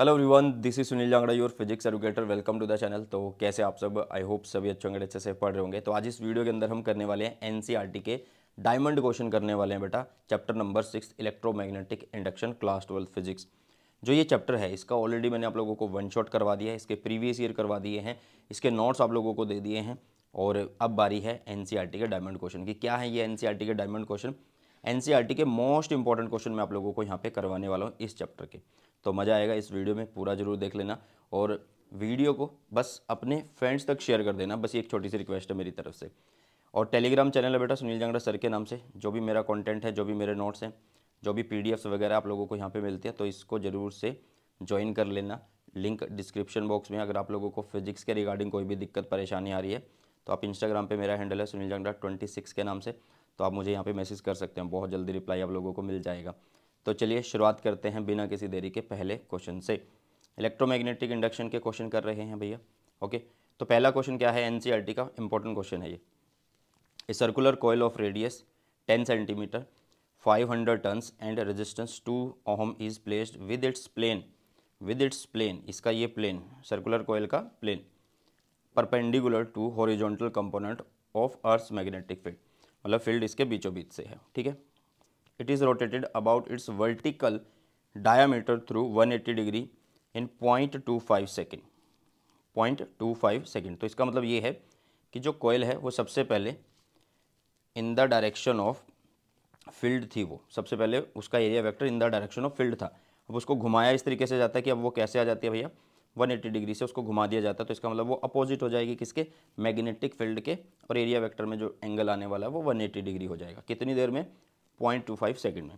Hello everyone this is Sunil Jangra your physics educator welcome to the channel तो कैसे आप सब आई होप सभी अच्छे होंगे अच्छे से पढ़ रहे होंगे तो आज इस वीडियो के अंदर हम करने वाले हैं एनसीईआरटी e के डायमंड क्वेश्चन करने वाले हैं बेटा chapter number six electromagnetic induction class twelfth physics जो ये चैप्टर है इसका ऑलरेडी मैंने आप लोगों को वन शॉट करवा दिया है इसके प्रीवियस ईयर करवा दिए हैं इसके नोट्स आप लोगों को दे दिए हैं और अब बारी है एन e के डायमंड क्वेश्चन की क्या है ये एन e के डायमंड क्वेश्चन एन के मोस्ट इंपॉर्टेंट क्वेश्चन मैं आप लोगों को यहाँ पे करवाने वाला हूँ इस चैप्टर के तो मज़ा आएगा इस वीडियो में पूरा ज़रूर देख लेना और वीडियो को बस अपने फ्रेंड्स तक शेयर कर देना बस एक छोटी सी रिक्वेस्ट है मेरी तरफ से और टेलीग्राम चैनल है बेटा सुनील जांगड़ा सर के नाम से जो भी मेरा कंटेंट है जो भी मेरे नोट्स हैं जो भी पी वगैरह आप लोगों को यहाँ पर मिलते हैं तो इसको ज़रूर से ज्वाइन कर लेना लिंक डिस्क्रिप्शन बॉक्स में अगर आप लोगों को फिजिक्स के रिगार्डिंग कोई भी दिक्कत परेशानी आ रही है तो आप इंस्टाग्राम पर मेरा हैंडल है सुनील जांगड़ा ट्वेंटी सिक्स के नाम से तो आप मुझे यहाँ पे मैसेज कर सकते हैं बहुत जल्दी रिप्लाई आप लोगों को मिल जाएगा तो चलिए शुरुआत करते हैं बिना किसी देरी के पहले क्वेश्चन से इलेक्ट्रोमैग्नेटिक इंडक्शन के क्वेश्चन कर रहे हैं भैया ओके तो पहला क्वेश्चन क्या है एनसीईआरटी e का इंपॉर्टेंट क्वेश्चन है ये a circular coil of radius 10 centimetre 500 turns and resistance two ohm is placed with its plane with its plane इसका ये प्लेन सर्कुलर कोयल का plane perpendicular to horizontal component of earth magnetic field मतलब field इसके बीचों बीच से है ठीक है it is rotated about its vertical diameter through 180 point two 0.25 second five second तो इसका मतलब ये है कि जो कोयल है वो सबसे पहले in the direction of field थी वो सबसे पहले उसका area vector in the direction of field था अब उसको घुमाया इस तरीके से जाता है कि अब वो कैसे आ जाती है भैया 180 डिग्री से उसको घुमा दिया जाता है तो इसका मतलब वो अपोजिट हो जाएगी किसके मैग्नेटिक फील्ड के और एरिया वेक्टर में जो एंगल आने वाला है वो 180 डिग्री हो जाएगा कितनी देर में पॉइंट टू फाइव सेकेंड में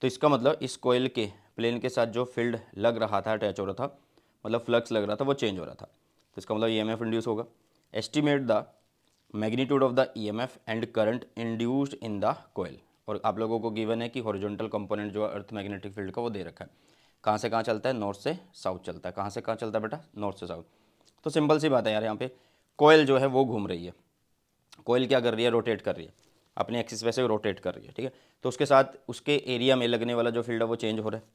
तो इसका मतलब इस कोयल के प्लेन के साथ जो फील्ड लग रहा था अटैच हो रहा था मतलब फ्लक्स लग रहा था वो चेंज हो रहा था तो इसका मतलब ई एम एफ इंड्यूस होगा estimate the magnitude of the E M F and current induced in the coil और आप लोगों को गिवन है कि हॉरिजॉन्टल कंपोनेंट जो अर्थ मैग्नेटिक फील्ड का वो दे रखा है कहाँ से कहाँ चलता है नॉर्थ से साउथ चलता है कहाँ से कहाँ चलता है बेटा नॉर्थ से साउथ तो सिंपल सी बात है यार यहाँ पे कोयल जो है वो घूम रही है कोयल क्या कर रही है रोटेट कर रही है अपने एक्सिस वैसे रोटेट कर रही है ठीक है तो उसके साथ उसके एरिया में लगने वाला जो फील्ड है वो चेंज हो रहा है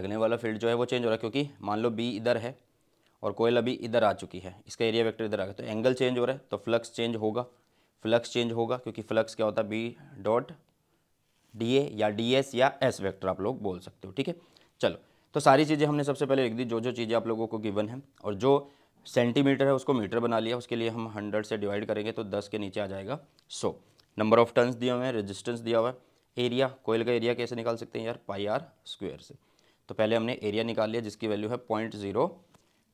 लगने वाला फील्ड जो है वो चेंज हो रहा है क्योंकि मान लो बी इधर है और कोयल अभी इधर आ चुकी है इसका एरिया वेक्टर इधर आ गया तो एंगल चेंज हो रहा है तो फ्लक्स चेंज होगा फ्लक्स चेंज होगा क्योंकि फ्लक्स क्या होता है बी डॉट डी ए या डी एस या एस वेक्टर आप लोग बोल सकते हो ठीक है चलो तो सारी चीज़ें हमने सबसे पहले लिख दी जो जो चीज़ें आप लोगों को गिवन है और जो सेंटीमीटर है उसको मीटर बना लिया उसके लिए हम हंड्रेड से डिवाइड करेंगे तो दस के नीचे आ जाएगा सौ नंबर ऑफ टर्न्स दिए हुए हैं रेजिस्टेंस दिया हुआ है एरिया कोयल का एरिया कैसे निकाल सकते हैं यार पाई आर स्क्वेयर से तो पहले हमने एरिया निकाल लिया जिसकी वैल्यू है point zero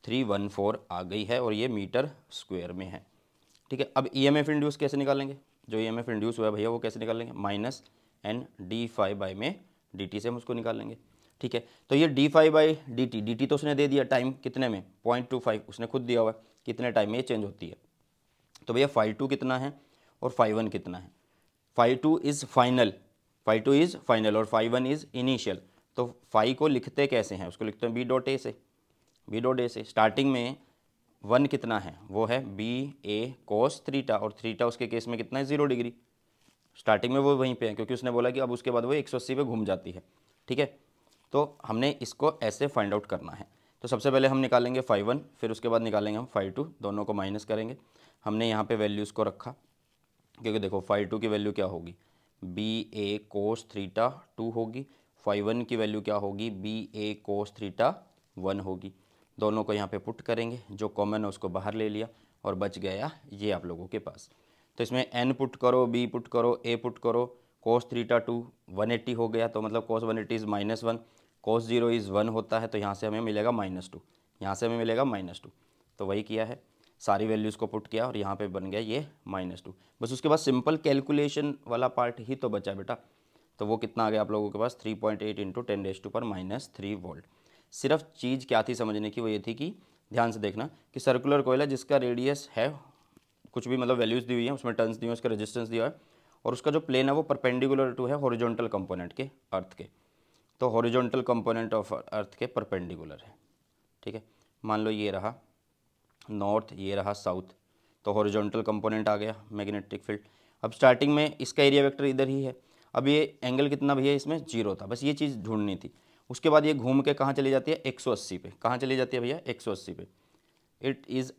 three one four आ गई है और ये मीटर स्क्वेयर में है ठीक है अब ई एम एफ इंड्यूस कैसे निकालेंगे जो ई एम एफ इंड्यूस हुआ है भैया वो कैसे निकालेंगे minus N D phi by में डी टी से हम उसको निकाल लेंगे ठीक है तो ये D phi by D T D T तो उसने दे दिया टाइम कितने में पॉइंट टू फाइव उसने खुद दिया हुआ है कितने टाइम में ये चेंज होती है तो भैया फाइव टू कितना है और फाइव वन कितना है phi two is final phi two is final और फाइव वन इज़ इनिशियल तो फाइव को लिखते कैसे हैं उसको लिखते हैं बी डॉट ए से बी डॉट ए से स्टार्टिंग में वन कितना है वो है बी ए कोस थ्रीटा और थ्रीटा उसके केस में कितना है ज़ीरो डिग्री स्टार्टिंग में वो वहीं पे है क्योंकि उसने बोला कि अब उसके बाद वो एक सौ अस्सी पे घूम जाती है ठीक है तो हमने इसको ऐसे फाइंड आउट करना है तो सबसे पहले हम निकालेंगे फाइव वन फिर उसके बाद निकालेंगे हम फाइव टू दोनों को माइनस करेंगे हमने यहाँ पे वैल्यूज़ को रखा क्योंकि देखो फाइव टू की वैल्यू क्या होगी बी ए कोस थ्रीटा टू होगी फाइव वन की वैल्यू क्या होगी बी ए कोस थ्रीटा वन होगी दोनों को यहाँ पे पुट करेंगे जो कॉमन है उसको बाहर ले लिया और बच गया ये आप लोगों के पास तो इसमें एन पुट करो बी पुट करो ए पुट करो कोस थ्रीटा टू वन एट्टी हो गया तो मतलब cos one eighty is minus one cos zero is one होता है तो यहाँ से हमें मिलेगा माइनस टू यहाँ से हमें मिलेगा माइनस टू तो वही किया है सारी वैल्यूज़ को पुट किया और यहाँ पे बन गया ये माइनस टू बस उसके बाद सिंपल कैलकुलेशन वाला पार्ट ही तो बचा बेटा तो वो कितना आ गया आप लोगों के पास three point eight into ten days to पर माइनस थ्री वोल्ट सिर्फ चीज़ क्या थी समझने की वो ये थी कि ध्यान से देखना कि सर्कुलर कोयला जिसका रेडियस है कुछ भी मतलब वैल्यूज़ दी हुई है उसमें टर्न्स दी हुई है उसका रजिस्टेंस दिया है और उसका जो प्लेन है वो परपेंडिकुलर टू है हॉरिजोनटल कम्पोनेंट के अर्थ के तो हॉरिजोनटल कम्पोनेंट ऑफ अर्थ के परपेंडिकुलर है ठीक है मान लो ये रहा नॉर्थ ये रहा साउथ तो हॉरिजॉन्टल कंपोनेंट आ गया मैग्नेटिक फील्ड अब स्टार्टिंग में इसका एरिया वेक्टर इधर ही है अब ये एंगल कितना भैया इसमें जीरो था बस ये चीज़ ढूंढनी थी उसके बाद ये घूम के कहाँ चली जाती है 180 पे कहाँ चली जाती है भैया 180 पे it is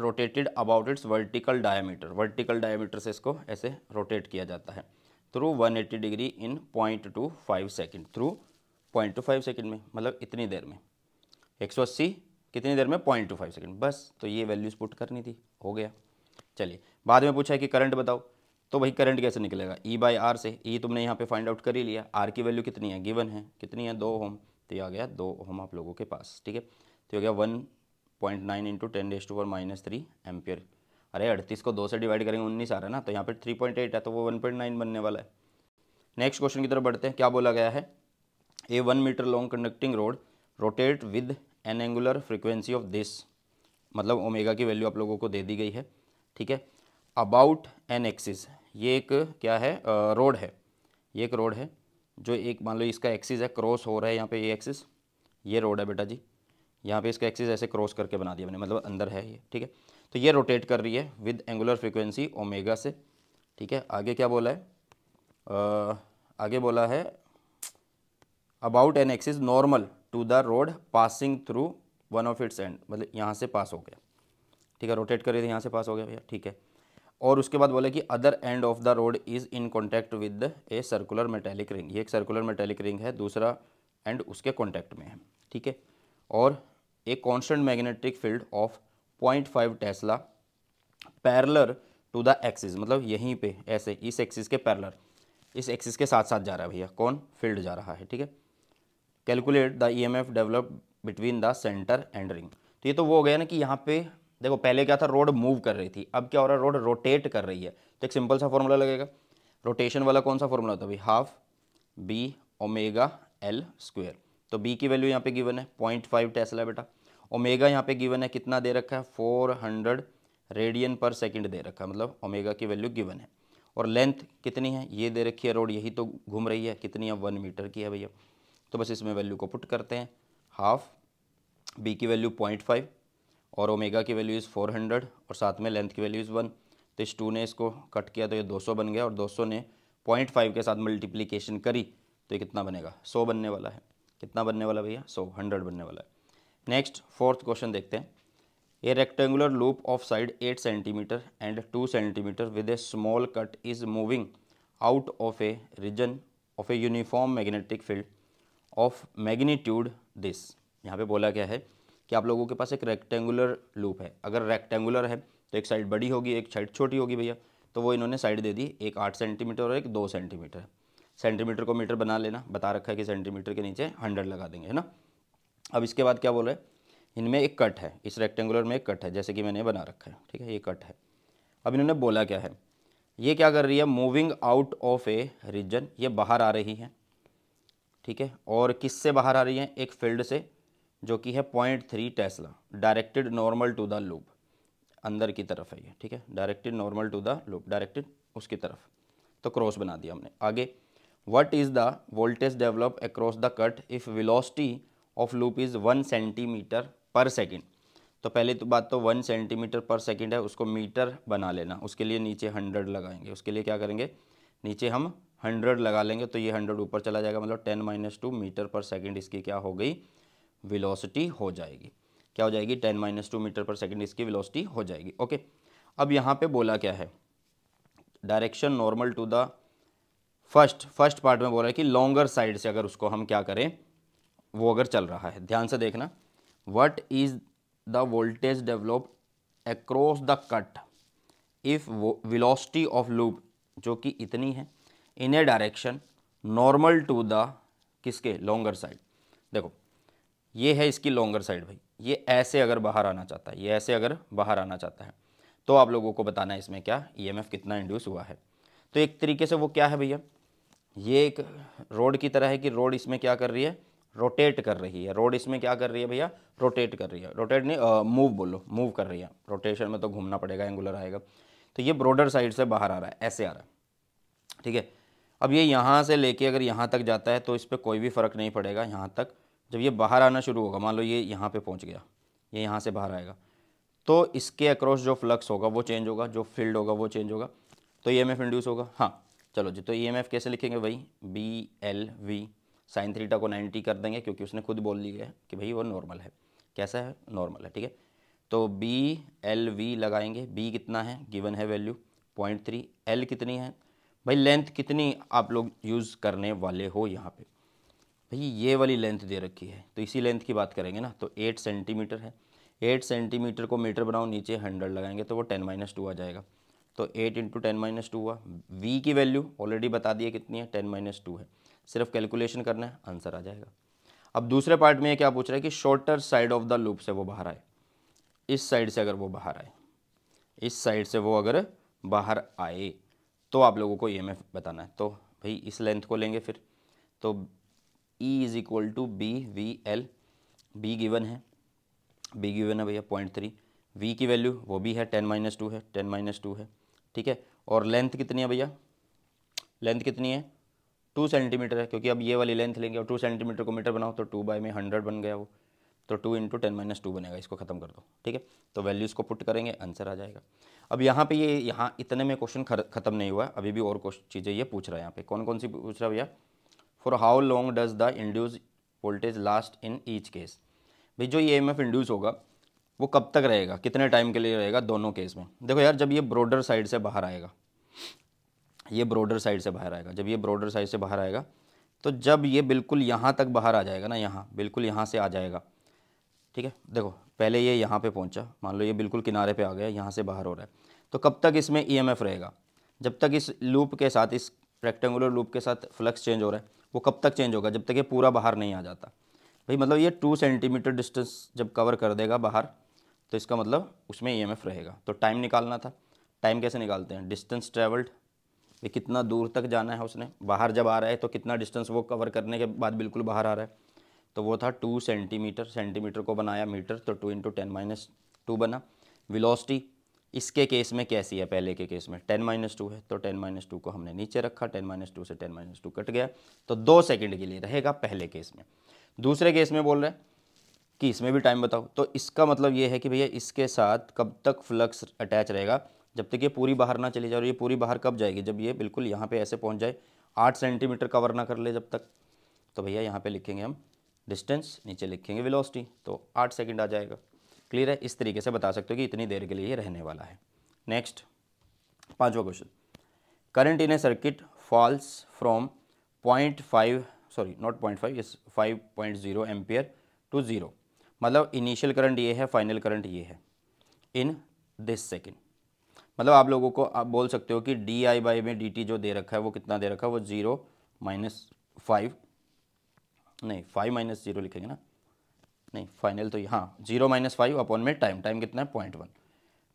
rotated about its vertical diameter vertical diameter से इसको ऐसे रोटेट किया जाता है through 180 degree in point two five second through point two five second में मतलब इतनी देर में अस्सी कितनी देर में पॉइंट टू फाइव सेकेंड बस तो ये वैल्यूज पुट करनी थी हो गया चलिए बाद में पूछा है कि करंट बताओ तो भाई करंट कैसे निकलेगा ई बाई आर से ई e तुमने यहाँ पे फाइंड आउट कर ही लिया आर की वैल्यू कितनी है गिवन है कितनी है दो होम तो ये आ गया दो होम आप लोगों के पास ठीक है तो हो गया one point nine into ten days two four minus three ampere अरे अड़तीस को दो से डिवाइड करेंगे उन्नीस आ रहा है ना तो यहाँ पर थ्री पॉइंट एट है तो वो वन पॉइंट नाइन बनने वाला है नेक्स्ट क्वेश्चन की तरफ बढ़ते हैं क्या बोला गया है a one metre long conducting rod rotate with an angular frequency of this मतलब ओमेगा की वैल्यू आप लोगों को दे दी गई है ठीक है अबाउट एन एक्सिस ये एक क्या है रोड है ये एक रोड है जो एक मान लो इसका एक्सिस है क्रॉस हो रहा है यहाँ पे ये एक्सिस ये रोड है बेटा जी यहाँ पे इसका एक्सिस ऐसे क्रॉस करके बना दिया मैंने मतलब अंदर है ये ठीक है तो ये रोटेट कर रही है विद एंगुलर फ्रिक्वेंसी ओमेगा से ठीक है आगे क्या बोला है uh, आगे बोला है about an axis normal to the rod passing through one of its end मतलब यहाँ से पास हो गया ठीक है रोटेट करिए तो यहाँ से पास हो गया भैया ठीक है और उसके बाद बोले कि other end of the rod is in contact with a circular metallic ring ये एक सर्कुलर मेटेलिक रिंग है दूसरा एंड उसके कॉन्टैक्ट में है ठीक है और a constant magnetic field of point five tesla parallel to the axis मतलब यहीं पे ऐसे इस एक्सिस के पैरलर इस एक्सिस के साथ साथ जा रहा है भैया कौन फील्ड जा रहा है ठीक है calculate the E M F develop between the centre and ring तो ये तो वो हो गया ना कि यहाँ पे देखो पहले क्या था रोड मूव कर रही थी अब क्या हो रहा है रोड रोटेट कर रही है तो एक सिंपल सा फॉर्मूला लगेगा रोटेशन वाला कौन सा फॉर्मूला होता है भाई half B omega L square तो बी की वैल्यू यहाँ पे गिवन है पॉइंट फाइव टेस्ला बेटा ओमेगा यहाँ पे गिवन है कितना दे रखा है four hundred radian per second दे रखा है मतलब ओमेगा की वैल्यू गिवन है और लेंथ कितनी है ये दे रखी है रोड यही तो घूम रही है कितनी है वन मीटर की है भैया तो बस इसमें वैल्यू को पुट करते हैं हाफ बी की वैल्यू पॉइंट फाइव और ओमेगा की वैल्यू इज़ फोर हंड्रेड और साथ में लेंथ की वैल्यू इज़ वन तो इस टू ने इसको कट किया तो ये दो सौ बन गया और दो सौ ने पॉइंट फाइव के साथ मल्टीप्लीकेशन करी तो ये कितना बनेगा सौ बनने वाला है कितना बनने वाला भैया सौ हंड्रेड बनने वाला है नेक्स्ट फोर्थ क्वेश्चन देखते हैं a rectangular loop of side eight centimetre and two centimetre with a small cut is moving out of a region of a uniform magnetic field of magnitude this यहाँ पे बोला क्या है कि आप लोगों के पास एक रेक्टेंगुलर लूप है अगर रेक्टेंगुलर है तो एक साइड बड़ी होगी एक साइड छोटी होगी भैया तो वो इन्होंने साइड दे दी एक आठ सेंटीमीटर और एक दो सेंटीमीटर सेंटीमीटर को मीटर बना लेना बता रखा है कि सेंटीमीटर के नीचे हंड्रेड लगा देंगे है ना अब इसके बाद क्या बोल रहे हैं इनमें एक कट है इस रेक्टेंगुलर में एक कट है जैसे कि मैंने बना रखा है ठीक है ये कट है अब इन्होंने बोला क्या है ये क्या कर रही है moving out of a region ये बाहर आ रही है ठीक है और किससे बाहर आ रही है एक फील्ड से जो कि है point three tesla directed normal to the loop अंदर की तरफ है ये ठीक है directed normal to the loop directed उसकी तरफ तो क्रॉस बना दिया हमने आगे what is the voltage develop across the cut if velocity of loop is one centimetre per second तो पहले तो बात तो वन सेंटीमीटर पर सेकेंड है उसको मीटर बना लेना उसके लिए नीचे हंड्रेड लगाएंगे उसके लिए क्या करेंगे नीचे हम हंड्रेड लगा लेंगे तो ये हंड्रेड ऊपर चला जाएगा मतलब ten minus two metre per second इसकी क्या हो गई विलोसिटी हो जाएगी क्या हो जाएगी ten minus two metre per second इसकी विलोसिटी हो जाएगी ओके अब यहाँ पे बोला क्या है direction normal to the first first part में बोला है कि लॉन्गर साइड से अगर उसको हम क्या करें वो अगर चल रहा है ध्यान से देखना what is the voltage develop across the cut if वो विलोसिटी ऑफ लूप जो कि इतनी है in a direction normal to the किसके लॉन्गर साइड देखो ये है इसकी लॉन्गर साइड भाई ये ऐसे अगर बाहर आना चाहता है ये ऐसे अगर बाहर आना चाहता है तो आप लोगों को बताना है इसमें क्या ईएमएफ e कितना इंड्यूस हुआ है तो एक तरीके से वो क्या है भैया ये एक रोड की तरह है कि रोड इसमें क्या कर रही है रोटेट कर रही है रोड इसमें क्या कर रही है भैया रोटेट कर रही है रोटेट नहीं मूव बोलो मूव कर रही है रोटेशन में तो घूमना पड़ेगा एंगुलर आएगा तो ये ब्रॉडर साइड से बाहर आ रहा है ऐसे आ रहा है ठीक है अब ये यहाँ से लेके अगर यहाँ तक जाता है तो इस पर कोई भी फ़र्क नहीं पड़ेगा यहाँ तक जब ये बाहर आना शुरू होगा मान लो ये यहाँ पे पहुँच गया ये यहाँ से बाहर आएगा तो इसके अक्रॉस जो फ्लक्स होगा वो चेंज होगा जो फील्ड होगा वो चेंज होगा तो ई एम एफ इंड्यूस होगा हाँ चलो जी तो ई एम एफ कैसे लिखेंगे वही बी एल वी साइन थ्रीटा को नाइन्टी कर देंगे क्योंकि उसने खुद बोल लिया है कि भाई वो नॉर्मल है कैसा है नॉर्मल है ठीक है तो बी एल वी लगाएंगे बी कितना है गिवन है वैल्यू पॉइंट थ्री एल कितनी है भाई लेंथ कितनी आप लोग यूज़ करने वाले हो यहाँ पे भाई ये वाली लेंथ दे रखी है तो इसी लेंथ की बात करेंगे ना तो एट सेंटीमीटर है एट सेंटीमीटर को मीटर बनाओ नीचे हंड्रेड लगाएंगे तो वो टेन माइनस टू आ जाएगा तो eight into ten minus two हुआ वी की वैल्यू ऑलरेडी बता दिए कितनी है टेन माइनस टू है सिर्फ कैलकुलेशन करना है आंसर आ जाएगा अब दूसरे पार्ट में क्या पूछ रहा है कि shorter side of the loop से वो बाहर आए इस साइड से अगर वो बाहर आए इस साइड से वो अगर बाहर आए तो आप लोगों को ई e बताना है तो भाई इस लेंथ को लेंगे फिर तो E is equal to B V L B given है बी गिवन है भैया पॉइंट थ्री वी की वैल्यू वो भी है टेन माइनस टू है टेन माइनस टू है ठीक है और लेंथ कितनी है भैया लेंथ कितनी है टू सेंटीमीटर है क्योंकि अब ये वाली लेंथ लेंगे और टू सेंटीमीटर को मीटर बनाओ तो टू बाई में हंड्रेड बन गया वो तो two into ten minus two बनेगा इसको ख़त्म कर दो ठीक है तो वैल्यूज़ को पुट करेंगे आंसर आ जाएगा अब यहाँ पे ये यहाँ इतने में क्वेश्चन ख़त्म नहीं हुआ अभी भी और चीज़ें ये पूछ रहा है यहाँ पे कौन कौन सी पूछ रहा है भैया for how long does the induced voltage last in each case भाई जो ये एम एफ इंड्यूस होगा वो कब तक रहेगा कितने टाइम के लिए रहेगा दोनों केस में देखो यार जब ये ब्रॉडर साइड से बाहर आएगा ये ब्रॉडर साइड से बाहर आएगा जब ये ब्रॉडर साइड से बाहर आएगा तो जब ये बिल्कुल यहाँ तक बाहर आ जाएगा ना यहाँ बिल्कुल यहाँ से आ जाएगा ठीक है देखो पहले ये यहाँ पे पहुँचा मान लो ये बिल्कुल किनारे पे आ गया यहाँ से बाहर हो रहा है तो कब तक इसमें ईएमएफ e रहेगा जब तक इस लूप के साथ इस रेक्टेंगुलर लूप के साथ फ्लक्स चेंज हो रहा है वो कब तक चेंज होगा जब तक ये पूरा बाहर नहीं आ जाता भाई मतलब ये टू सेंटीमीटर डिस्टेंस जब कवर कर देगा बाहर तो इसका मतलब उसमें ई e रहेगा तो टाइम निकालना था टाइम कैसे निकालते हैं डिस्टेंस ट्रेवल्ड ये कितना दूर तक जाना है उसने बाहर जब आ रहा है तो कितना डिस्टेंस वो कवर करने के बाद बिल्कुल बाहर आ रहा है तो वो था टू सेंटीमीटर सेंटीमीटर को बनाया मीटर तो two into ten minus two बना विलोसटी इसके केस में कैसी है पहले के केस में टेन माइनस टू है तो टेन माइनस टू को हमने नीचे रखा टेन माइनस टू से टेन माइनस टू कट गया तो दो सेकंड के लिए रहेगा पहले केस में दूसरे केस में बोल रहे हैं कि इसमें भी टाइम बताओ तो इसका मतलब ये है कि भैया इसके साथ कब तक फ्लक्स अटैच रहेगा जब तक ये पूरी बाहर ना चली जाए और ये पूरी बाहर कब जाएगी जब ये बिल्कुल यहाँ पे ऐसे पहुँच जाए आठ सेंटीमीटर कवर ना कर ले जब तक तो भैया यहाँ पे लिखेंगे हम डिस्टेंस नीचे लिखेंगे वेलोसिटी तो आठ सेकेंड आ जाएगा क्लियर है इस तरीके से बता सकते हो कि इतनी देर के लिए ये रहने वाला है नेक्स्ट पांचवा question current in a circuit falls from point five sorry not point five is five point zero ampere to zero मतलब इनिशियल करंट ये है फाइनल करंट ये है इन दिस सेकेंड मतलब आप लोगों को आप बोल सकते हो कि डी आई बाई में डी टी जो दे रखा है वो कितना दे रखा है वो जीरो माइनस फाइव नहीं फाइव माइनस जीरो लिखेंगे ना नहीं फाइनल तो हाँ जीरो माइनस फाइव अपॉन में टाइम टाइम कितना है पॉइंट वन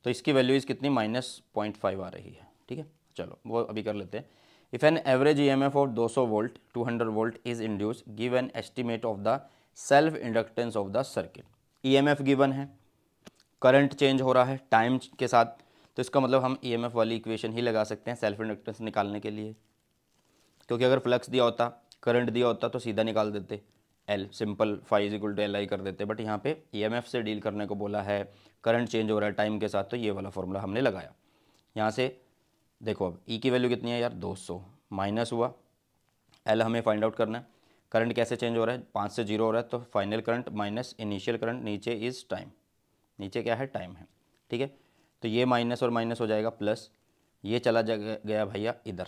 तो इसकी वैल्यूज़ कितनी माइनस पॉइंट फाइव आ रही है ठीक है चलो वो अभी कर लेते हैं if an average E M F of दो सौ volt two hundred volt is induce give an estimate of the self inductance of the circuit E M F given है करंट चेंज हो रहा है टाइम के साथ तो इसका मतलब हम ई एम एफ वाली इक्वेशन ही लगा सकते हैं सेल्फ इंडक्टेंस निकालने के लिए क्योंकि अगर फ्लक्स दिया होता करंट दिया होता तो सीधा निकाल देते L simple five equal to L I कर देते बट यहाँ पे ईएमएफ e से डील करने को बोला है करंट चेंज हो रहा है टाइम के साथ तो ये वाला फॉर्मूला हमने लगाया यहाँ से देखो अब ई e की वैल्यू कितनी है यार 200 माइनस हुआ एल हमें फाइंड आउट करना है करंट कैसे चेंज हो रहा है पाँच से जीरो हो रहा है तो final current minus initial current नीचे इज़ टाइम नीचे क्या है टाइम है ठीक है तो ये माइनस और माइनस हो जाएगा प्लस ये चला जा गया भैया इधर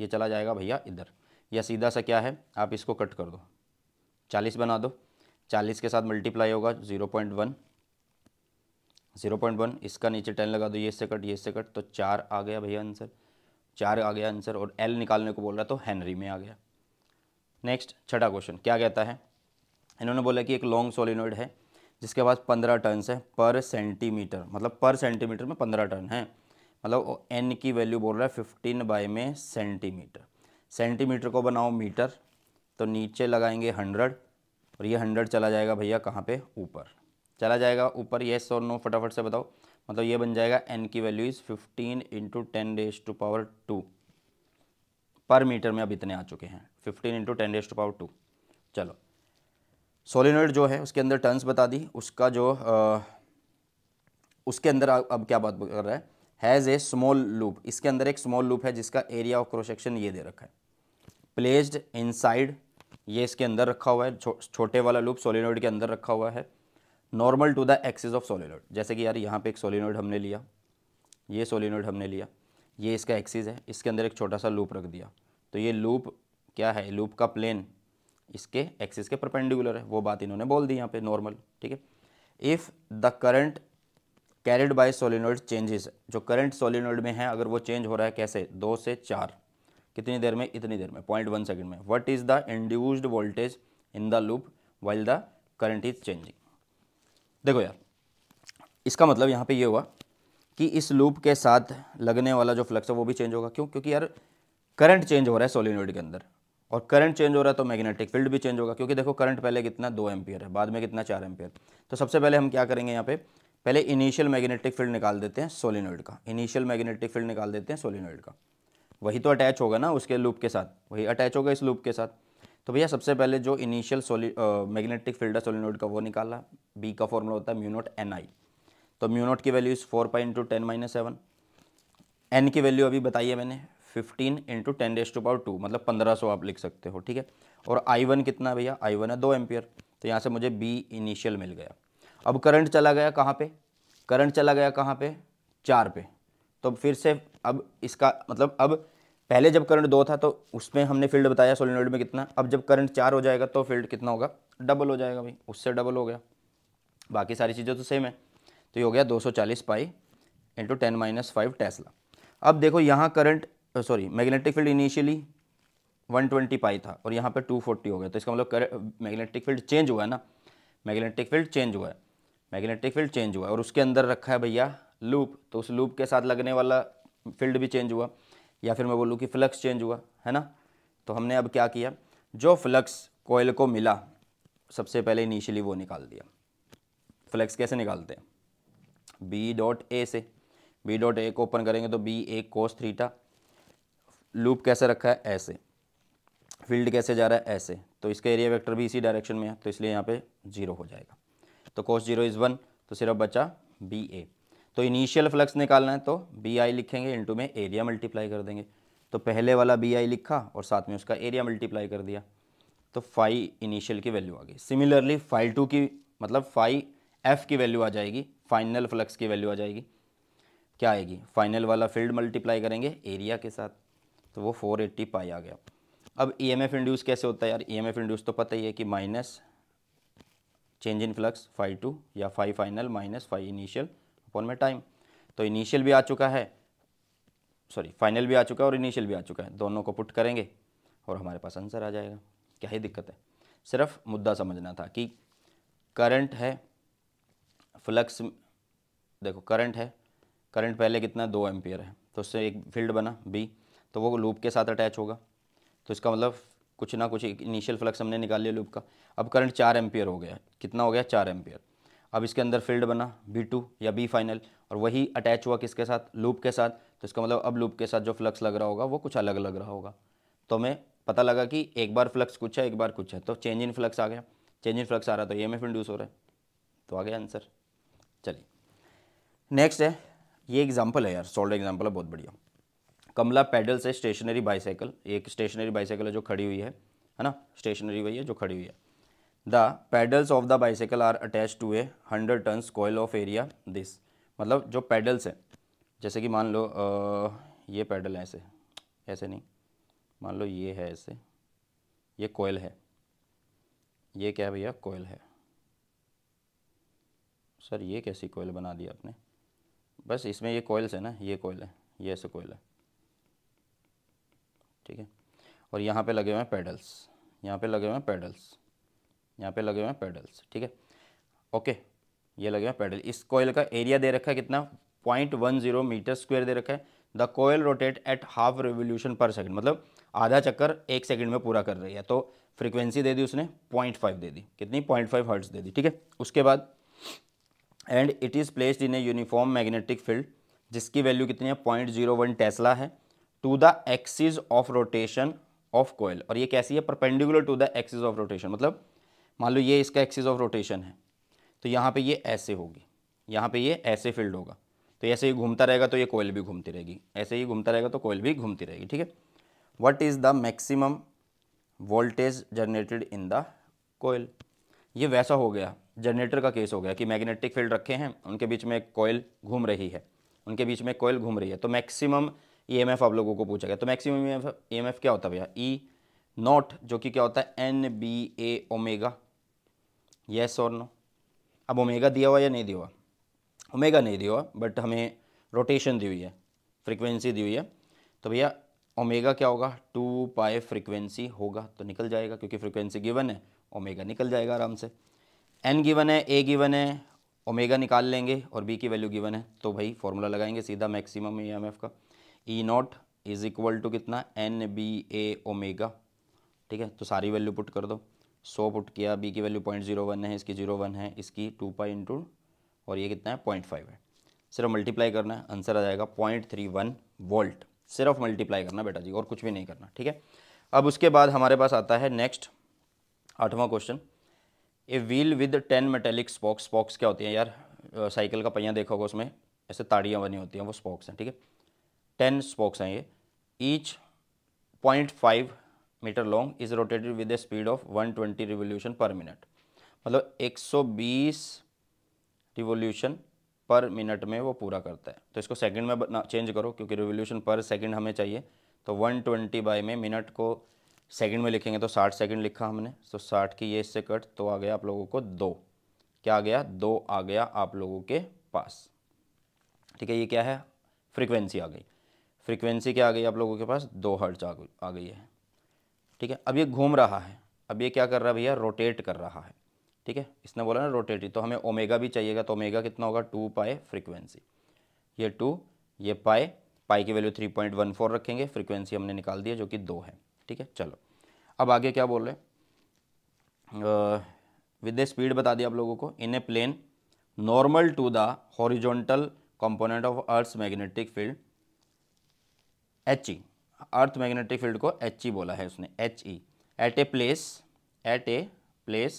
ये चला जाएगा भैया इधर या सीधा सा क्या है आप इसको कट कर दो चालीस बना दो चालीस के साथ मल्टीप्लाई होगा zero point one zero point one इसका नीचे टेन लगा दो ये इससे कट ये इससे कट तो चार आ गया भैया आंसर चार आ गया आंसर और एल निकालने को बोल रहा तो हैंनरी में आ गया नेक्स्ट छठा क्वेश्चन क्या कहता है इन्होंने बोला कि एक लॉन्ग सोलिनोइड है जिसके पास पंद्रह टर्न्स है पर सेंटीमीटर मतलब पर सेंटीमीटर में पंद्रह टर्न है मतलब एन की वैल्यू बोल रहा है फिफ्टीन बाई में सेंटीमीटर सेंटीमीटर को बनाओ मीटर तो नीचे लगाएंगे हंड्रेड और ये हंड्रेड चला जाएगा भैया कहाँ पे ऊपर चला जाएगा ऊपर येस और नो फटाफट से बताओ मतलब ये बन जाएगा एन की value is fifteen into ten days two power two पर मीटर में अब इतने आ चुके हैं fifteen into ten days two power two चलो सोलिनोइड जो है उसके अंदर टर्न्स बता दी उसका जो आ, उसके अंदर अब क्या बात कर रहा है हैज़ ए स्मॉल लूप इसके अंदर एक स्मॉल लूप है जिसका एरिया ऑफ क्रॉस सेक्शन ये दे रखा है प्लेस्ड साइड ये इसके अंदर रखा हुआ है छो, छोटे वाला लूप सोलिनोइड के अंदर रखा हुआ है normal to the axis of solenoid जैसे कि यार यहाँ पे एक सोलिनोइड हमने लिया ये सोलिनोइड हमने लिया ये इसका एक्सिस है इसके अंदर एक छोटा सा लूप रख दिया तो ये लूप क्या है लूप का प्लेन इसके एक्सिस के परपेंडिकुलर है वो बात इन्होंने बोल दी यहाँ पे नॉर्मल ठीक है if the current carried by solenoid changes जो करंट सोलिनोइड में है अगर वो चेंज हो रहा है कैसे दो से चार कितनी देर में इतनी देर में पॉइंट वन सेकेंड में what is the induced voltage in the loop while the current is changing देखो यार इसका मतलब यहाँ पे ये हुआ कि इस लूप के साथ लगने वाला जो फ्लक्स है वो भी चेंज होगा क्यों क्योंकि यार करंट चेंज हो रहा है सोलिनोइड के अंदर और करंट चेंज हो रहा है तो मैग्नेटिक फील्ड भी चेंज होगा क्योंकि देखो करंट पहले कितना दो एम्पियर है बाद में कितना चार एम्पियर तो सबसे पहले हम क्या करेंगे यहाँ पे पहले इनिशियल मैग्नेटिक फील्ड निकाल देते हैं सोलिनोइड का इनिशियल मैग्नेटिक फील्ड निकाल देते हैं सोलिनोइड का वही तो अटैच होगा ना उसके लूप के साथ वही अटैच होगा इस लूप के साथ तो भैया सबसे पहले जो इनिशियल सोलि मैग्नेटिक फील्ड है सोलिनोइड का वो निकाला बी का फॉर्मूला होता है म्यूनोट एन आई तो म्यूनोट की value is four pi into ten minus seven N की वैल्यू अभी बताई है मैंने fifteen into ten days two power two मतलब पंद्रह सौ आप लिख सकते हो ठीक है और आई वन कितना भैया आई वन है दो एम्पियर तो यहाँ से मुझे बी इनिशियल मिल गया अब करंट चला गया कहाँ पे करंट चला गया कहाँ पे चार पे तो फिर से अब इसका मतलब अब पहले जब करंट दो था तो उसमें हमने फील्ड बताया सोलिनोइड में कितना अब जब करंट चार हो जाएगा तो फील्ड कितना होगा डबल हो जाएगा भाई उससे डबल हो गया बाकी सारी चीज़ें तो सेम है तो ये हो गया 240 pi into ten minus five tesla अब देखो यहाँ current sorry magnetic field initially 120 pi था और यहाँ पे 240 हो गया तो इसका मतलब मैग्नेटिक फील्ड चेंज हुआ है ना मैग्नेटिक फील्ड चेंज हुआ है मैग्नेटिक फील्ड चेंज हुआ और उसके अंदर रखा है भैया लूप तो उस लूप के साथ लगने वाला फील्ड भी चेंज हुआ या फिर मैं बोलूँ कि फ्लक्स चेंज हुआ है ना तो हमने अब क्या किया जो फ्लक्स कोयल को मिला सबसे पहले इनिशियली वो निकाल दिया फ्लक्स कैसे निकालते हैं बी डॉट ए से बी डॉट ए को ओपन करेंगे तो B A cos theta loop कैसे रखा है ऐसे फील्ड कैसे जा रहा है ऐसे तो इसका एरिया वेक्टर भी इसी डायरेक्शन में है तो इसलिए यहाँ पे जीरो हो जाएगा तो कोस जीरो इज़ वन तो सिर्फ बचा बी ए तो इनिशियल फ्लक्स निकालना है तो बी आई लिखेंगे इंटू में एरिया मल्टीप्लाई कर देंगे तो पहले वाला बी आई लिखा और साथ में उसका एरिया मल्टीप्लाई कर दिया तो फाइव इनिशियल की वैल्यू आ गई सिमिलरली फाइव टू की मतलब फाइव एफ की वैल्यू आ जाएगी फाइनल फ्लक्स की वैल्यू आ जाएगी क्या आएगी फाइनल वाला फील्ड मल्टीप्लाई करेंगे एरिया के साथ तो वो फोर एट्टी पाई आ गया अब ई एम एफ इंड्यूस कैसे होता है यार ई एम एफ इंड्यूस तो पता ही है कि minus change in flux five two या five final minus five initial upon में टाइम तो इनिशियल भी आ चुका है सॉरी फाइनल भी आ चुका है और इनिशियल भी आ चुका है दोनों को पुट करेंगे और हमारे पास आंसर आ जाएगा क्या ही दिक्कत है सिर्फ मुद्दा समझना था कि करंट है फ्लक्स देखो करंट है करंट पहले कितना दो एम्पियर है तो उससे एक फील्ड बना बी तो वो लूप के साथ अटैच होगा तो इसका मतलब कुछ ना कुछ इनिशियल फ्लक्स हमने निकाल लिया लूप का अब करंट चार एम्पियर हो गया कितना हो गया चार एम्पियर अब इसके अंदर फील्ड बना बी टू या बी फाइनल और वही अटैच हुआ किसके साथ लूप के साथ तो इसका मतलब अब लूप के साथ जो फ्लक्स लग रहा होगा वो कुछ अलग लग रहा होगा तो हमें पता लगा कि एक बार फ्लक्स कुछ है एक बार कुछ है तो चेंज इन फ्लक्स आ गया चेंज इन फ्लक्स आ रहा तो ई एम एफ इंड्यूस हो रहा है तो आ गया आंसर चलिए नेक्स्ट है ये एग्जाम्पल है यार सॉल्ड एग्जाम्पल है बहुत बढ़िया कमला पैडल से स्टेशनरी बाईसाइकिल एक स्टेशनरी बाईसाइकिल है जो खड़ी हुई है है ना स्टेशनरी वही है जो खड़ी हुई है the pedals of the bicycle are attach to a hundred turn coil of area this मतलब जो पैडल्स हैं जैसे कि मान लो आ, ये पैडल है ऐसे ऐसे नहीं मान लो ये है ऐसे ये कोयल है ये क्या है भैया कोयल है सर ये कैसी कोयल बना दी आपने बस इसमें ये कोयल्स है ना ये कोयल है ये ऐसे कोयल है ठीक है और यहाँ पे लगे हुए हैं पेडल्स यहाँ पे लगे हुए हैं पेडल्स यहाँ पे लगे हुए हैं पेडल्स ठीक है ओके ये लगे हुए हैं पेडल इस कोयल का एरिया दे रखा है कितना point one zero metre square दे रखा है the coil rotate at half revolution per second मतलब आधा चक्कर एक सेकेंड में पूरा कर रही है तो फ्रीक्वेंसी दे दी उसने पॉइंट फाइव दे दी कितनी पॉइंट फाइव हर्ट्स दे दी ठीक है उसके बाद and it is placed in a uniform magnetic field जिसकी वैल्यू कितनी है पॉइंट जीरो वन टेस्ला है to the axis of rotation of coil और ये कैसी है perpendicular to the axis of rotation मतलब मान लो ये इसका एक्सिस ऑफ रोटेशन है तो यहाँ पे ये ऐसे होगी यहाँ पे ये ऐसे फील्ड होगा तो ऐसे ही घूमता रहेगा तो ये कोयल भी घूमती रहेगी ऐसे ही घूमता रहेगा तो कोयल भी घूमती रहेगी ठीक है what is the maximum voltage generated in the coil ये वैसा हो गया जनरेटर का केस हो गया कि मैग्नेटिक फील्ड रखे हैं उनके बीच में एक कोयल घूम रही है उनके बीच में कोयल घूम रही है तो मैक्सिमम ई एम एफ आप लोगों को पूछा गया तो maximum E M F E M F क्या होता है भैया ई e नॉट जो कि क्या होता है N B A omega yes और नो अब ओमेगा दिया हुआ या नहीं दिया हुआ ओमेगा नहीं दिया हुआ बट हमें रोटेशन दी हुई है फ्रीक्वेंसी दी हुई है तो भैया ओमेगा क्या होगा टू पाई फ्रीक्वेंसी होगा तो निकल जाएगा क्योंकि फ्रीक्वेंसी गिवन है ओमेगा निकल जाएगा आराम से एन गिवन है ए गिवन है ओमेगा निकाल लेंगे और बी की वैल्यू गिवन है तो भाई फॉर्मूला लगाएंगे सीधा मैक्सिमम ई एम एफ का E naught is equal to कितना एन बी ए ओमेगा ठीक है तो सारी वैल्यू पुट कर दो सौ पुट किया बी की वैल्यू पॉइंट जीरो वन है इसकी जीरो वन है इसकी टू पाई इंटू और ये कितना है पॉइंट फाइव है सिर्फ मल्टीप्लाई करना है आंसर आ जाएगा पॉइंट थ्री वन वोल्ट सिर्फ मल्टीप्लाई करना बेटा जी और कुछ भी नहीं करना ठीक है अब उसके बाद हमारे पास आता है नेक्स्ट आठवां question a wheel with ten metallic spokes spokes क्या होती हैं यार साइकिल का पहिया देखोगे उसमें ऐसे ताड़ियाँ बनी होती हैं वो स्पॉक्स हैं ठीक है थीके? टेन स्पोक्स हैं ये each point five metre long is rotated with a speed of one twenty revolution per minute मतलब एक सौ बीस रिवोल्यूशन पर मिनट में वो पूरा करता है तो इसको सेकंड में चेंज करो क्योंकि रिवोल्यूशन पर सेकंड हमें चाहिए तो 120 ट्वेंटी बाई में मिनट को सेकंड में लिखेंगे तो 60 सेकंड लिखा हमने तो 60 की ये इससे कट तो आ गया आप लोगों को दो क्या आ गया दो आ गया आप लोगों के पास ठीक है ये क्या है फ्रीक्वेंसी आ गई फ्रीक्वेंसी क्या आ गई आप लोगों के पास दो हर्ट्ज आ गई है ठीक है अब ये घूम रहा है अब ये क्या कर रहा है भैया रोटेट कर रहा है ठीक है इसने बोला ना रोटेट तो हमें ओमेगा भी चाहिएगा तो ओमेगा कितना होगा टू पाए फ्रिक्वेंसी ये टू ये पाए पाई की value three point one four रखेंगे फ्रिक्वेंसी हमने निकाल दी है जो कि दो है ठीक है चलो अब आगे क्या बोल रहे विद स्पीड बता दिया आप लोगों को in a plane normal to the horizontal component of earth magnetic field H E earth magnetic field को एच ई e बोला है उसने H E at a place at a place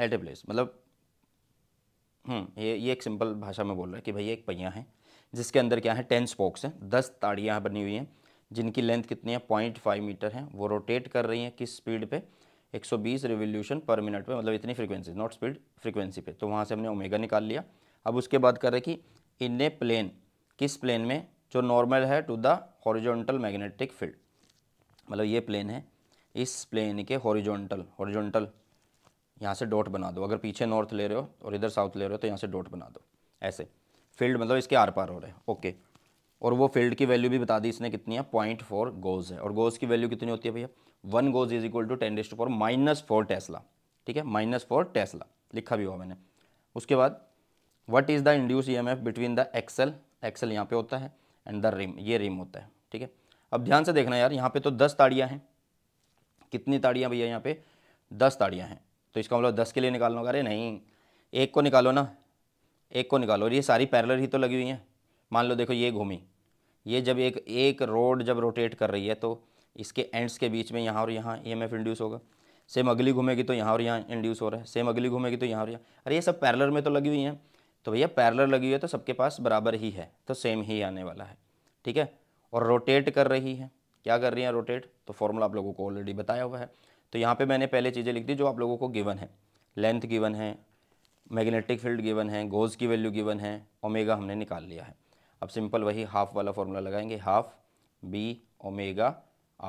at a place मतलब हम्म, ये ये एक simple भाषा में बोल रहा है कि भैया एक पहिया है जिसके अंदर क्या है टेन स्पोक्स हैं दस ताड़ियाँ बनी हुई हैं जिनकी लेंथ कितनी है पॉइंट फाइव मीटर है वो रोटेट कर रही हैं किस स्पीड पे 120 रिवोल्यूशन पर मिनट पे मतलब इतनी फ्रीक्वेंसी नॉट स्पीड फ्रीक्वेंसी पे तो वहाँ से हमने ओमेगा निकाल लिया अब उसके बाद कर रहे कि इन प्लेन किस प्लेन में जो नॉर्मल है to the horizontal magnetic field मतलब ये प्लेन है इस प्लेन के हॉरिजॉन्टल हॉरिजॉन्टल यहाँ से डॉट बना दो अगर पीछे नॉर्थ ले रहे हो और इधर साउथ ले रहे हो तो यहाँ से डॉट बना दो ऐसे फील्ड मतलब इसके आर पार हो रहे हैं ओके और वो फील्ड की वैल्यू भी बता दी इसने कितनी है पॉइंट फोर गोज है और गोज की वैल्यू कितनी होती है भैया one gauss is equal to ten डिस्ट फोर माइनस फोर टेस्ला ठीक है माइनस फोर टेस्ला लिखा भी हुआ मैंने उसके बाद what is the induced E M F between the axle axle यहाँ पे होता है एंड द रिम ये रिम होता है ठीक है अब ध्यान से देखना यार यहाँ पे तो दस ताड़ियाँ हैं कितनी ताड़ियाँ भैया यहाँ पे दस ताड़ियाँ हैं तो इसका मतलब दस के लिए निकालना होगा अरे नहीं एक को निकालो ना एक को निकालो और ये सारी पैरलर ही तो लगी हुई हैं मान लो देखो ये घूमी ये जब एक एक रोड जब रोटेट कर रही है तो इसके एंड्स के बीच में यहाँ और यहाँ ई एम एफ इंड्यूस होगा सेम अगली घूमेगी तो यहाँ और यहाँ इंड्यूस हो रहा है सेम अगली घूमेगी तो यहाँ और यहाँ अरे ये सब पैरलर में तो लगी हुई हैं तो भैया पैरलर लगी हुई है तो सबके पास बराबर ही है तो सेम ही आने वाला है ठीक है और रोटेट कर रही है क्या कर रही है रोटेट तो फॉर्मूला आप लोगों को ऑलरेडी बताया हुआ है तो यहाँ पे मैंने पहले चीज़ें लिख दी जो आप लोगों को गिवन है लेंथ गिवन है मैग्नेटिक फील्ड गिवन है गोज की वैल्यू गिवन है ओमेगा हमने निकाल लिया है अब सिंपल वही हाफ वाला फॉर्मूला लगाएंगे half B omega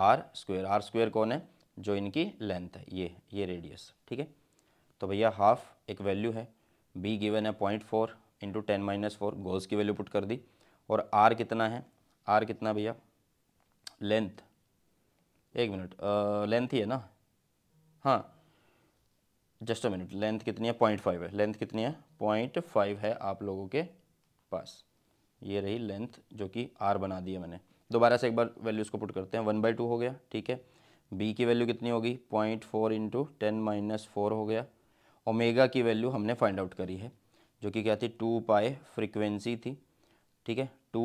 R square R square कौन है जो इनकी लेंथ है ये ये रेडियस ठीक है तो भैया हाफ एक वैल्यू है बी गिवन है point four into ten minus four gauss की वैल्यू पुट कर दी और आर कितना है आर कितना भैया लेंथ एक मिनट लेंथ ही है ना हाँ जस्ट अ मिनट लेंथ कितनी है पॉइंट फाइव है लेंथ कितनी है पॉइंट फाइव है आप लोगों के पास ये रही लेंथ जो कि आर बना दी है मैंने दोबारा से एक बार वैल्यूज़ को पुट करते हैं वन बाई टू हो गया ठीक है बी की वैल्यू कितनी होगी point four into ten minus four हो गया ओमेगा की वैल्यू हमने फाइंड आउट करी है जो कि क्या थी टू पाए फ्रिक्वेंसी थी ठीक है टू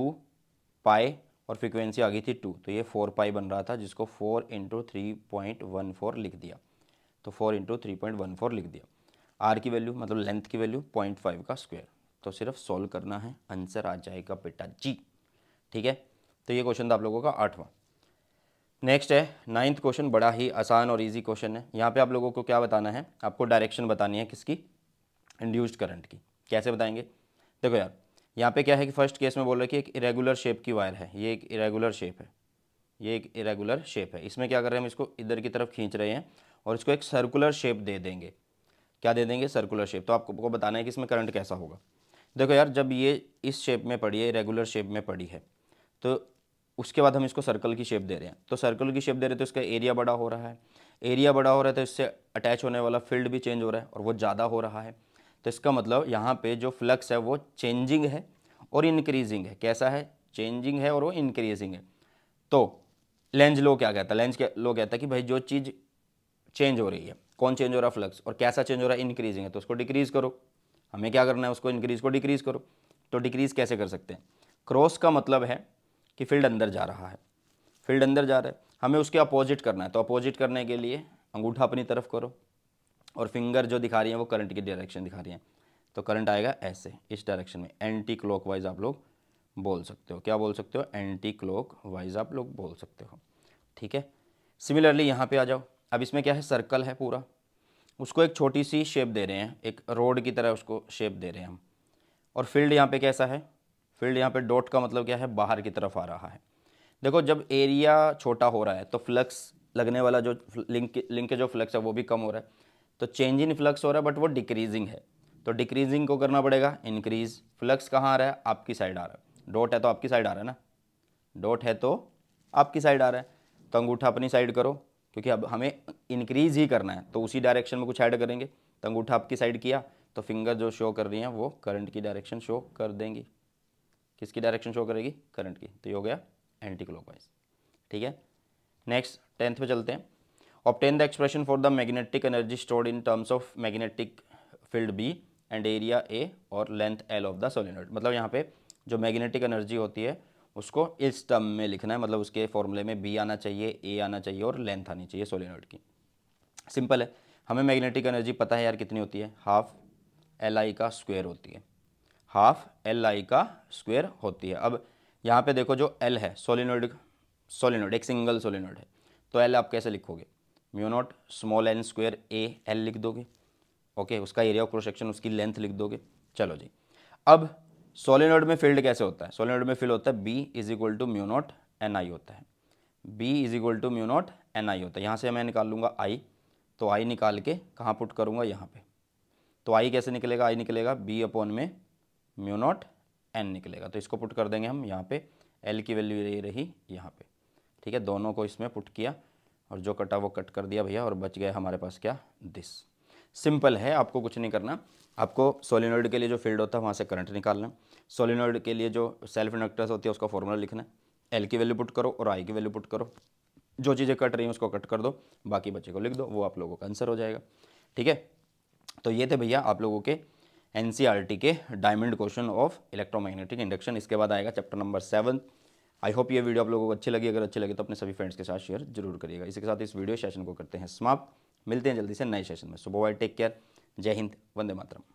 पाए और फ्रिक्वेंसी आ गई थी टू तो ये फोर पाई बन रहा था जिसको four into three point one four लिख दिया तो four into three point one four लिख दिया आर की वैल्यू मतलब लेंथ की वैल्यू पॉइंट फाइव का स्क्वायर तो सिर्फ सॉल्व करना है आंसर आ जाएगा बेटा जी ठीक है तो ये क्वेश्चन था आप लोगों का आठवां नेक्स्ट है नाइन्थ क्वेश्चन बड़ा ही आसान और इजी क्वेश्चन है यहाँ पे आप लोगों को क्या बताना है आपको डायरेक्शन बतानी है किसकी इंड्यूस्ड करंट की कैसे बताएंगे देखो यार यहाँ पे क्या है कि फर्स्ट केस में बोल रहे कि एक इरेगुलर शेप की वायर है ये एक इरेगुलर शेप है ये एक इरेगुलर शेप है इसमें क्या कर रहे हैं हम इसको इधर की तरफ खींच रहे हैं और इसको एक सर्कुलर शेप दे देंगे क्या दे देंगे सर्कुलर शेप तो आपको बताना है कि इसमें करंट कैसा होगा देखो यार जब ये इस शेप में पड़ी है इरेगुलर शेप में पड़ी है तो उसके बाद हम इसको सर्कल की शेप दे रहे हैं तो सर्कल की शेप दे रहे हैं तो इसका एरिया बड़ा हो रहा है एरिया बड़ा हो रहा है तो इससे अटैच होने वाला फील्ड भी चेंज हो रहा है और वो ज़्यादा हो रहा है तो इसका मतलब यहाँ पे जो फ्लक्स है वो चेंजिंग है और इंक्रीजिंग है कैसा है चेंजिंग है और वो इंक्रीजिंग है तो लेंज लो क्या कहता है लेंज लो कहता है कि भाई जो चीज़ चेंज हो रही है कौन चेंज हो रहा है फ्लक्स और कैसा चेंज हो रहा है इंक्रीजिंग है तो उसको डिक्रीज़ करो हमें क्या करना है उसको इंक्रीज़ को डिक्रीज़ करो तो डिक्रीज़ कैसे कर सकते हैं क्रॉस का मतलब है कि फील्ड अंदर जा रहा है फील्ड अंदर जा रहा है हमें उसके अपोजिट करना है तो अपोजिट करने के लिए अंगूठा अपनी तरफ करो और फिंगर जो दिखा रही है वो करंट की डायरेक्शन दिखा रही है तो करंट आएगा ऐसे इस डायरेक्शन में एंटी वाइज आप लोग बोल सकते हो क्या बोल सकते हो एंटी क्लॉक वाइज आप लोग बोल सकते हो ठीक है सिमिलरली यहाँ पे आ जाओ अब इसमें क्या है सर्कल है पूरा उसको एक छोटी सी शेप दे रहे हैं एक रोड की तरह उसको शेप दे रहे हैं हम और फील्ड यहाँ पे कैसा है फील्ड यहाँ पे डॉट का मतलब क्या है बाहर की तरफ आ रहा है देखो जब एरिया छोटा हो रहा है तो फ्लक्स लगने वाला जो लिंक लिंक के जो फ्लक्स है वो भी कम हो रहा है तो चेंज इन फ्लक्स हो रहा है बट वो डिक्रीजिंग है तो डिक्रीजिंग को करना पड़ेगा इंक्रीज फ्लक्स कहाँ आ रहा है आपकी साइड आ रहा है डॉट है तो आपकी साइड आ रहा है ना डॉट है तो आपकी साइड आ रहा है तो अंगूठा अपनी साइड करो क्योंकि अब हमें इंक्रीज ही करना है तो उसी डायरेक्शन में कुछ ऐड करेंगे तो अंगूठा आपकी साइड किया तो फिंगर जो शो कर रही हैं वो करंट की डायरेक्शन शो कर देंगी किसकी डायरेक्शन शो करेगी करंट की तो ये हो गया एंटी क्लॉकवाइज ठीक है नेक्स्ट टेंथ पे चलते हैं obtain the expression for the magnetic energy stored in terms of magnetic field B and area A और length L of the solenoid मतलब यहाँ पे जो मैग्नेटिक एनर्जी होती है उसको इस टर्म में लिखना है मतलब उसके फॉर्मूले में बी आना चाहिए ए आना चाहिए और लेंथ आनी चाहिए सोलिनोइड की सिंपल है हमें मैग्नेटिक एनर्जी पता है यार कितनी होती है हाफ एल आई का स्क्वायर होती है हाफ एल आई का स्क्वेयर होती है अब यहाँ पे देखो जो एल है सोलिनोड सोलिनोड एक सिंगल सोलिनोड है तो एल आप कैसे लिखोगे mu naught small N square A L लिख दोगे ओके उसका एरिया ऑफ प्रोसेक्शन उसकी लेंथ लिख दोगे चलो जी अब सोलिनोड में फील्ड कैसे होता है सोलिनोड में फील्ड होता है B is equal to mu naught N I होता है B is equal to mu naught N I होता है यहाँ से मैं निकाल लूँगा आई तो आई निकाल के कहाँ पुट करूँगा यहाँ पे तो आई कैसे निकलेगा आई निकलेगा बी अपॉन में म्यू नॉट एन निकलेगा तो इसको पुट कर देंगे हम यहाँ पे एल की वैल्यू ये रही यहाँ पे ठीक है दोनों को इसमें पुट किया और जो कटा वो कट कर दिया भैया और बच गया हमारे पास क्या दिस सिंपल है आपको कुछ नहीं करना आपको सोलिनोइड के लिए जो फील्ड होता है वहाँ से करंट निकालना सोलिनोइड के लिए जो सेल्फ इंडक्टर्स होती है उसका फॉर्मूला लिखना एल की वैल्यू पुट करो और आई की वैल्यू पुट करो जो चीज़ें कट रही हैं उसको कट कर दो बाकी बच्चे को लिख दो वो आप लोगों का आंसर हो जाएगा ठीक है तो ये थे भैया आप लोगों के एन के diamond question of electromagnetic induction इसके बाद आएगा chapter number seven I hope ये वीडियो आप लोगों को अच्छी लगी अगर अच्छी लगी तो अपने सभी फ्रेंड्स के साथ शेयर जरूर करिएगा इसके साथ इस वीडियो सेशन को करते हैं समाप्त मिलते हैं जल्दी से नए सेशन में सुबह टेक केयर जय हिंद वंदे मातरम